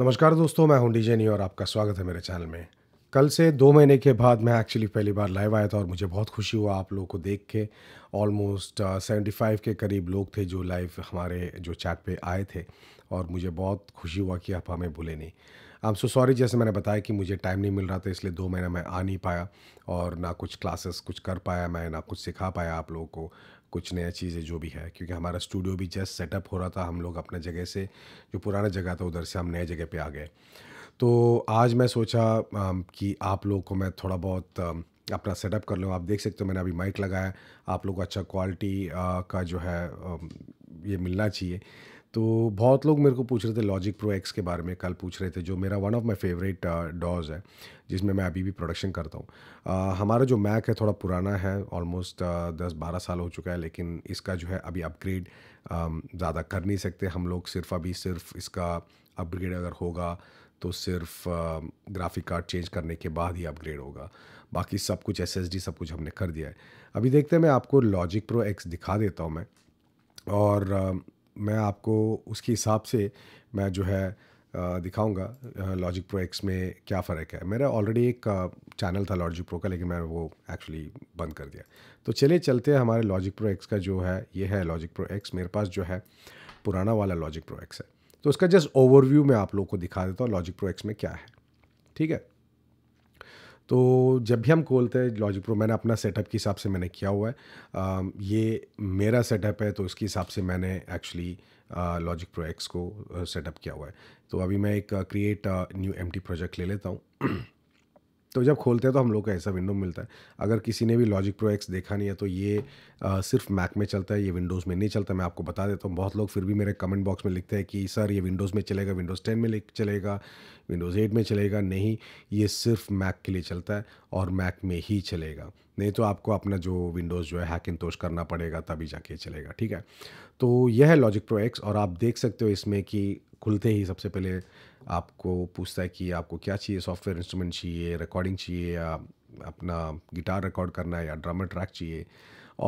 नमस्कार दोस्तों मैं हूं डीजे और आपका स्वागत है मेरे चैनल में कल से दो महीने के बाद मैं एक्चुअली पहली बार लाइव आया था और मुझे बहुत खुशी हुआ आप लोगों को देख के ऑलमोस्ट सेवेंटी फाइव के करीब लोग थे जो लाइव हमारे जो चैट पे आए थे और मुझे बहुत खुशी हुआ कि आप हमें भूले नहीं आई एम सो सॉरी जैसे मैंने बताया कि मुझे टाइम नहीं मिल रहा था इसलिए दो महीना मैं आ नहीं पाया और ना कुछ क्लासेस कुछ कर पाया मैं ना कुछ सिखा पाया आप लोगों को कुछ नया चीज़ें जो भी है क्योंकि हमारा स्टूडियो भी जस्ट सेटअप हो रहा था हम लोग अपने जगह से जो पुराना जगह था उधर से हम नए जगह पे आ गए तो आज मैं सोचा कि आप लोगों को मैं थोड़ा बहुत अपना सेटअप कर लूँ आप देख सकते हो मैंने अभी माइक लगाया आप लोग को अच्छा क्वालिटी का जो है ये मिलना चाहिए तो बहुत लोग मेरे को पूछ रहे थे लॉजिक प्रो एक्स के बारे में कल पूछ रहे थे जो मेरा one of my favourite DAWs है जिसमें मैं अभी भी प्रोडक्शन करता हूँ uh, हमारा जो मैक है थोड़ा पुराना है ऑलमोस्ट uh, दस बारह साल हो चुका है लेकिन इसका जो है अभी अपग्रेड um, ज़्यादा कर नहीं सकते हम लोग सिर्फ अभी सिर्फ इसका अपग्रेड अगर होगा तो सिर्फ ग्राफिक कार्ड चेंज करने के बाद ही अपग्रेड होगा बाकी सब कुछ एस सब कुछ हमने कर दिया है अभी देखते हैं मैं आपको लॉजिक प्रो एक्स दिखा देता हूँ मैं और um, मैं आपको उसके हिसाब से मैं जो है दिखाऊंगा लॉजिक प्रो एक्स में क्या फ़र्क है मेरा ऑलरेडी एक चैनल था लॉजिक प्रो का लेकिन मैंने वो एक्चुअली बंद कर दिया तो चले चलते हैं हमारे लॉजिक प्रो एक्स का जो है ये है लॉजिक प्रो एक्स मेरे पास जो है पुराना वाला लॉजिक प्रो एक्स है तो उसका जस्ट ओवरव्यू मैं आप लोग को दिखा देता हूँ लॉजिक प्रो एक्स में क्या है ठीक है तो जब भी हम खोलते हैं लॉजिक प्रो मैंने अपना सेटअप के हिसाब से मैंने किया हुआ है आ, ये मेरा सेटअप है तो इसके हिसाब से मैंने एक्चुअली लॉजिक प्रो एक्स को सेटअप किया हुआ है तो अभी मैं एक क्रिएट न्यू एम प्रोजेक्ट ले लेता हूँ तो जब खोलते हैं तो हम लोग को ऐसा विंडो मिलता है अगर किसी ने भी लॉजिक प्रो एक्स देखा नहीं है तो ये आ, सिर्फ मैक में चलता है ये विंडोज़ में नहीं चलता मैं आपको बता देता हूँ बहुत लोग फिर भी मेरे कमेंट बॉक्स में लिखते हैं कि सर ये विंडोज़ में चलेगा विंडोज़ टेन में चलेगा विंडोज़ एट में चलेगा नहीं ये सिर्फ मैक के लिए चलता है और मैक में ही चलेगा नहीं तो आपको अपना जो विंडोज़ जो है हैक इंतोश करना पड़ेगा तभी जाके चलेगा ठीक है तो यह है लॉजिक प्रो एक्स और आप देख सकते हो इसमें कि खुलते ही सबसे पहले आपको पूछता है कि आपको क्या चाहिए सॉफ्टवेयर इंस्ट्रूमेंट चाहिए रिकॉर्डिंग चाहिए या अपना गिटार रिकॉर्ड करना है या ड्रामा ट्रैक चाहिए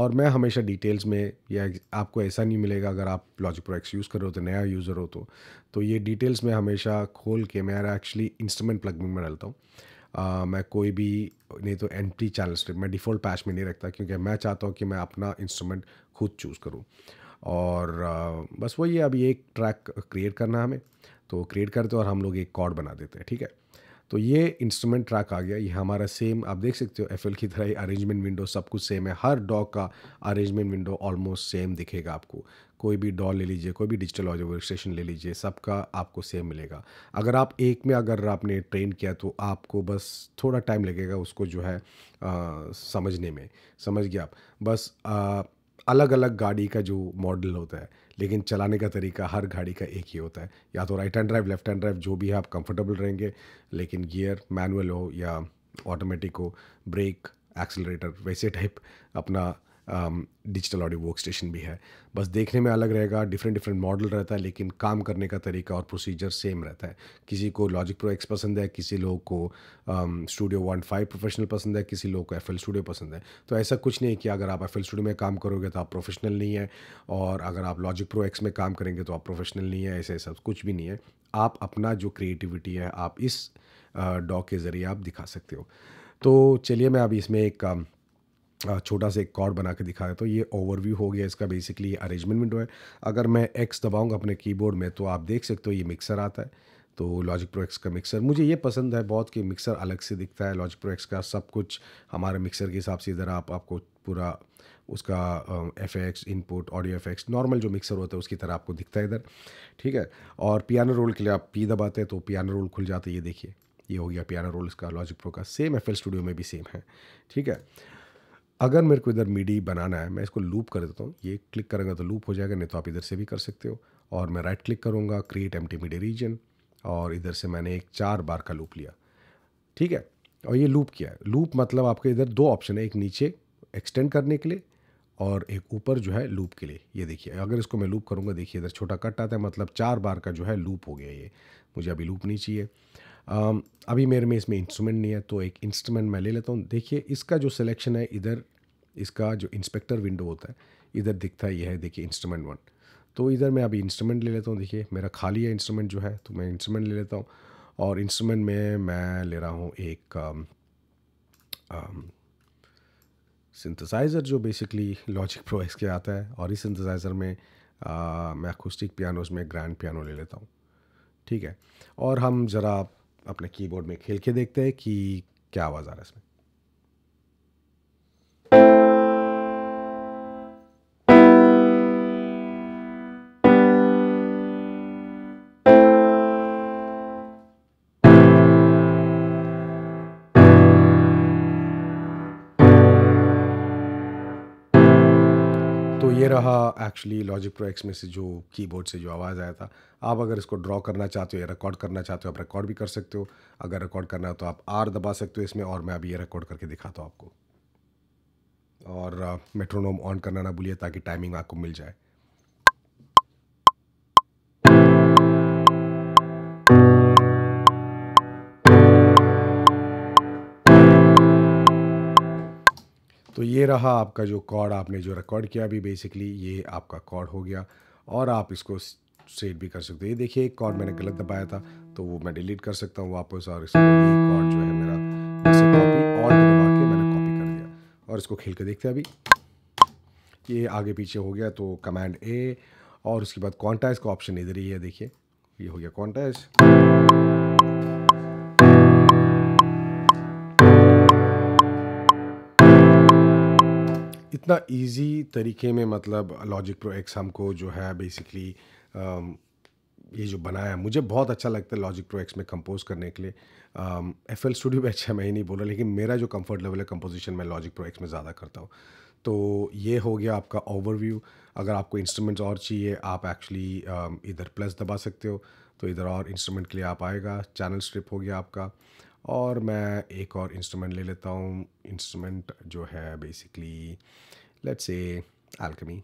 और मैं हमेशा डिटेल्स में या आपको ऐसा नहीं मिलेगा अगर आप लॉजिक प्रो एक्स यूज़ कर रहे हो तो नया यूज़र हो तो तो ये डिटेल्स में हमेशा खोल के मैं एक्चुअली इंस्ट्रूमेंट प्लग में डालता हूँ मैं कोई भी नहीं तो एंट्री चैनल स्ट्रिप मैं डिफ़ॉल्ट पैच में नहीं रखता क्योंकि मैं चाहता हूँ कि मैं अपना इंस्ट्रूमेंट खुद चूज़ करूँ और बस वही है अभी एक ट्रैक क्रिएट करना हमें तो क्रिएट करते और हम लोग एक कॉर्ड बना देते हैं ठीक है तो ये इंस्ट्रूमेंट ट्रैक आ गया ये हमारा सेम आप देख सकते हो एफ की तरह ही अरेंजमेंट विंडो सब कुछ सेम है हर डॉ का अरेंजमेंट विंडो ऑलमोस्ट सेम दिखेगा आपको कोई भी डॉ ले लीजिए कोई भी डिजिटल ऑडियो वर्कस्टेशन ले लीजिए सबका आपको सेम मिलेगा अगर आप एक में अगर आपने ट्रेन किया तो आपको बस थोड़ा टाइम लगेगा उसको जो है आ, समझने में समझ गया आप बस आ, अलग अलग गाड़ी का जो मॉडल होता है लेकिन चलाने का तरीका हर गाड़ी का एक ही होता है या तो right hand drive left hand drive जो भी है आप कंफर्टेबल रहेंगे लेकिन गियर मैनुअल हो या ऑटोमेटिक हो ब्रेक एक्सलरेटर वैसे टाइप अपना डिजिटल ऑडियो वर्क स्टेशन भी है बस देखने में अलग रहेगा डिफरेंट डिफरेंट मॉडल रहता है लेकिन काम करने का तरीका और प्रोसीजर सेम रहता है किसी को लॉजिक प्रो एक्स पसंद है किसी लोग को स्टूडियो वन फाइव प्रोफेशनल पसंद है किसी लोग को एफ स्टूडियो पसंद है तो ऐसा कुछ नहीं कि अगर आप एफ स्टूडियो में काम करोगे तो आप प्रोफेशनल नहीं है और अगर आप लॉजिक प्रो एक्स में काम करेंगे तो आप प्रोफेशनल नहीं है ऐसे ऐसा कुछ भी नहीं है आप अपना जो क्रिएटिविटी है आप इस डॉ uh, के ज़रिए आप दिखा सकते हो तो चलिए मैं अभी इसमें एक um, छोटा सा एक कॉर्ड बना के दिखाया तो ये ओवरव्यू हो गया इसका बेसिकली अरेंजमेंट विंडो है अगर मैं एक्स दबाऊंगा अपने कीबोर्ड में तो आप देख सकते हो ये मिक्सर आता है तो लॉजिक प्रो एक्स का मिक्सर मुझे ये पसंद है बहुत कि मिक्सर अलग से दिखता है लॉजिक प्रो एक्स का सब कुछ हमारे मिक्सर के हिसाब से इधर आप आपको पूरा उसका F X input audio F X normal जो मिक्सर होता है उसकी तरह आपको दिखता है इधर ठीक है और पियानो रोल के लिए आप पी दबाते हैं तो पियानो रोल खुल जाता है ये देखिए ये हो गया पियानो रोल इसका लॉजिक प्रो का सेम एफ स्टूडियो में भी सेम है ठीक है अगर मेरे को इधर मीडी बनाना है मैं इसको लूप कर देता हूँ ये क्लिक करेंगे तो लूप हो जाएगा नहीं तो आप इधर से भी कर सकते हो और मैं राइट क्लिक करूँगा create empty MIDI region और इधर से मैंने एक चार बार का लूप लिया ठीक है और ये लूप किया है लूप मतलब आपके इधर दो ऑप्शन है एक नीचे एक्सटेंड करने के लिए और एक ऊपर जो है लूप के लिए ये देखिए अगर इसको मैं लूप करूँगा देखिए इधर छोटा कट आता है मतलब चार बार का जो है लूप हो गया ये मुझे अभी लूप नहीं चाहिए Um, अभी मेरे में इसमें इंस्ट्रूमेंट नहीं है तो एक इंस्ट्रूमेंट मैं ले लेता हूँ देखिए इसका जो सिलेक्शन है इधर इसका जो इंस्पेक्टर विंडो होता है इधर दिखता है यह है देखिए इंस्ट्रूमेंट वन तो इधर मैं अभी इंस्ट्रूमेंट ले लेता हूँ देखिए मेरा खाली है इंस्ट्रूमेंट जो है तो मैं इंस्ट्रूमेंट ले लेता हूँ और इंस्ट्रूमेंट में मैं ले रहा हूँ एक सिंथेसाइज़र um, um, जो बेसिकली लॉजिक प्रो इसके के आता है और इस सिंथेसाइज़र में आ, uh, मैं अकोस्टिक पियानोज में ग्रैंड पियानो ले लेता हूँ ठीक है और हम ज़रा अपने कीबोर्ड में खेल के देखते हैं कि क्या आवाज़ आ रहा है इसमें तो ये रहा एक्चुअली लॉजिक प्रो एक्स में से जो कीबोर्ड से जो आवाज़ आया था आप अगर इसको ड्रॉ करना चाहते हो या रिकॉर्ड करना चाहते हो आप रिकॉर्ड भी कर सकते हो अगर रिकॉर्ड करना हो तो आप आर दबा सकते हो इसमें और मैं अभी ये रिकॉर्ड करके दिखाता हूँ आपको और मेट्रोनोम uh, ऑन करना ना भूलिए ताकि टाइमिंग आपको मिल जाए तो ये रहा आपका जो कॉर्ड आपने जो रिकॉर्ड किया अभी बेसिकली ये आपका कॉर्ड हो गया और आप इसको सेट भी कर सकते हो ये देखिए एक कॉर्ड मैंने गलत दबाया था तो वो मैं डिलीट कर सकता हूँ वापस और इसको कॉर्ड जो है मेरा कॉपी दबा के मैंने कॉपी कर दिया और इसको खेल के देखते हैं अभी ये आगे पीछे हो गया तो कमांड ए और उसके बाद कॉन्टाइज का ऑप्शन इधर ही है देखिए ये हो गया कॉन्टाइस इतना इजी तरीके में मतलब लॉजिक प्रो एक्स हमको जो है बेसिकली um, ये जो बनाया मुझे बहुत अच्छा लगता है लॉजिक प्रो एक्स में कंपोज करने के लिए एफ एल स्टूडियो भी अच्छा मैं ही नहीं बोला लेकिन मेरा जो कंफर्ट लेवल है कंपोजिशन मैं लॉजिक प्रो एक्स में ज़्यादा करता हूँ तो ये हो गया आपका ओवरव्यू अगर आपको इंस्ट्रूमेंट्स और चाहिए आप एक्चुअली um, इधर प्लस दबा सकते हो तो इधर और इंस्ट्रूमेंट के लिए आप आएगा चैनल स्ट्रिप हो गया आपका और मैं एक और इंस्ट्रूमेंट ले लेता हूँ इंस्ट्रूमेंट जो है बेसिकली लेट्स से एल्कमी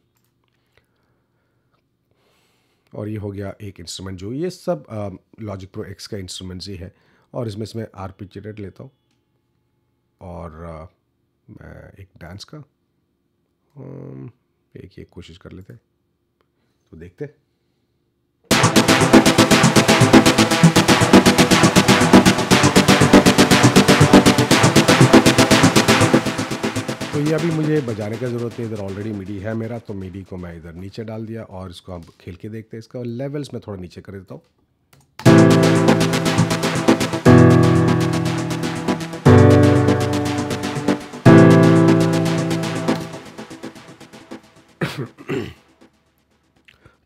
और ये हो गया एक इंस्ट्रूमेंट जो ये सब लॉजिक प्रो एक्स का इंस्ट्रूमेंट ही है और इसमें इसमें आर पिचरेट लेता हूँ और आ, मैं एक डांस का आ, एक ये कोशिश कर लेते हैं तो देखते हैं तो ये अभी मुझे बजाने का ज़रूरत नहीं इधर ऑलरेडी मिडी है मेरा तो मिडी को मैं इधर नीचे डाल दिया और इसको हम खेल के देखते हैं इसका लेवल्स में थोड़ा नीचे कर देता हूँ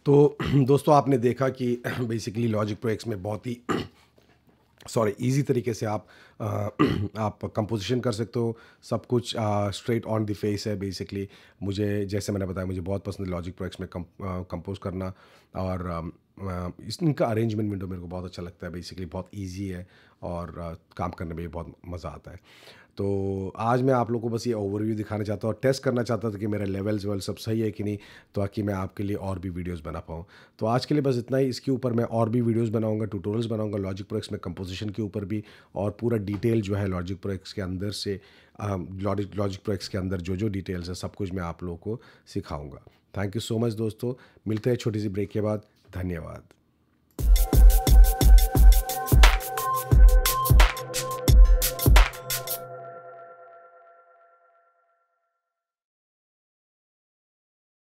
तो दोस्तों आपने देखा कि बेसिकली लॉजिक प्रो एक्स में बहुत ही सॉरी इजी तरीके से आप आ, आप कंपोजिशन कर सकते हो सब कुछ स्ट्रेट ऑन द फेस है बेसिकली मुझे जैसे मैंने बताया मुझे बहुत पसंद है लॉजिक प्रोजेक्ट्स में कंपोज करना और इनका अरेंजमेंट विंडो मेरे को बहुत अच्छा लगता है बेसिकली बहुत इजी है और आ, काम करने में भी बहुत मज़ा आता है तो आज मैं आप लोगों को बस ये ओवरव्यू दिखाना चाहता हूँ और टेस्ट करना चाहता था कि मेरा लेवल्स वेवल सब सही है कि नहीं ताकि मैं आपके लिए और भी वीडियोस बना पाऊँ तो आज के लिए बस इतना ही इसके ऊपर मैं और भी वीडियोस बनाऊंगा ट्यूटोरियल्स बनाऊंगा लॉजिक प्रो में कंपोजिशन के ऊपर भी और पूरा डिटेल जो है लॉजिक प्रो के अंदर से लॉजिक लॉजिक प्रो के अंदर जो जो डिटेल्स है सब कुछ मैं आप लोगों को सिखाऊँगा थैंक यू सो मच दोस्तों मिलते हैं छोटी सी ब्रेक के बाद धन्यवाद